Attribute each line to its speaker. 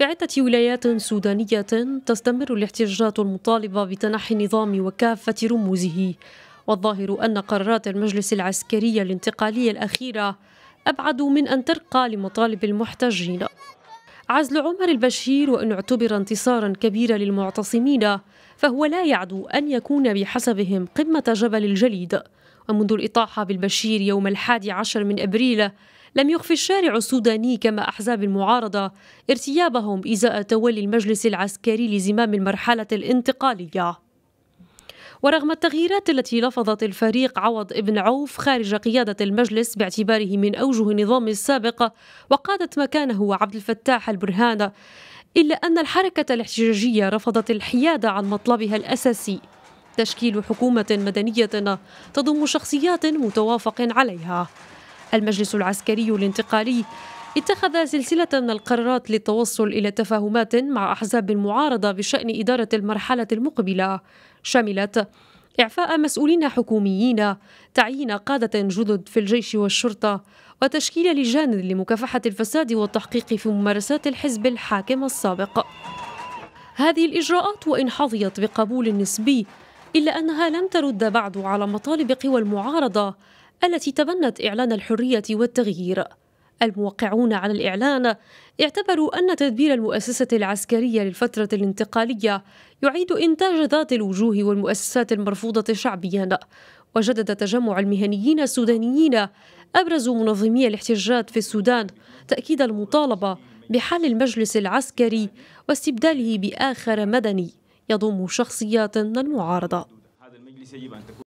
Speaker 1: في عدة ولايات سودانية تستمر الاحتجاجات المطالبة بتنحي النظام وكافة رموزه والظاهر أن قرارات المجلس العسكري الانتقالي الأخيرة أبعد من أن ترقى لمطالب المحتجين عزل عمر البشير وإن اعتبر انتصارا كبيرا للمعتصمين فهو لا يعدو أن يكون بحسبهم قمة جبل الجليد ومنذ الإطاحة بالبشير يوم الحادي عشر من أبريل لم يخفي الشارع السوداني كما أحزاب المعارضة ارتيابهم إزاء تولي المجلس العسكري لزمام المرحلة الانتقالية ورغم التغييرات التي لفظت الفريق عوض ابن عوف خارج قيادة المجلس باعتباره من أوجه النظام السابق وقادت مكانه عبد الفتاح البرهان إلا أن الحركة الاحتجاجية رفضت الحياد عن مطلبها الأساسي تشكيل حكومة مدنية تضم شخصيات متوافق عليها. المجلس العسكري الانتقالي اتخذ سلسلة من القرارات للتوصل إلى تفاهمات مع أحزاب المعارضة بشأن إدارة المرحلة المقبلة، شملت إعفاء مسؤولين حكوميين، تعيين قادة جدد في الجيش والشرطة، وتشكيل لجان لمكافحة الفساد والتحقيق في ممارسات الحزب الحاكم السابق. هذه الإجراءات وإن حظيت بقبول نسبي إلا أنها لم ترد بعد على مطالب قوى المعارضة التي تبنت إعلان الحرية والتغيير الموقعون على الإعلان اعتبروا أن تدبير المؤسسة العسكرية للفترة الانتقالية يعيد إنتاج ذات الوجوه والمؤسسات المرفوضة شعبيا وجدد تجمع المهنيين السودانيين أبرز منظمي الاحتجاجات في السودان تأكيد المطالبة بحل المجلس العسكري واستبداله بآخر مدني يضم شخصيات من المعارضة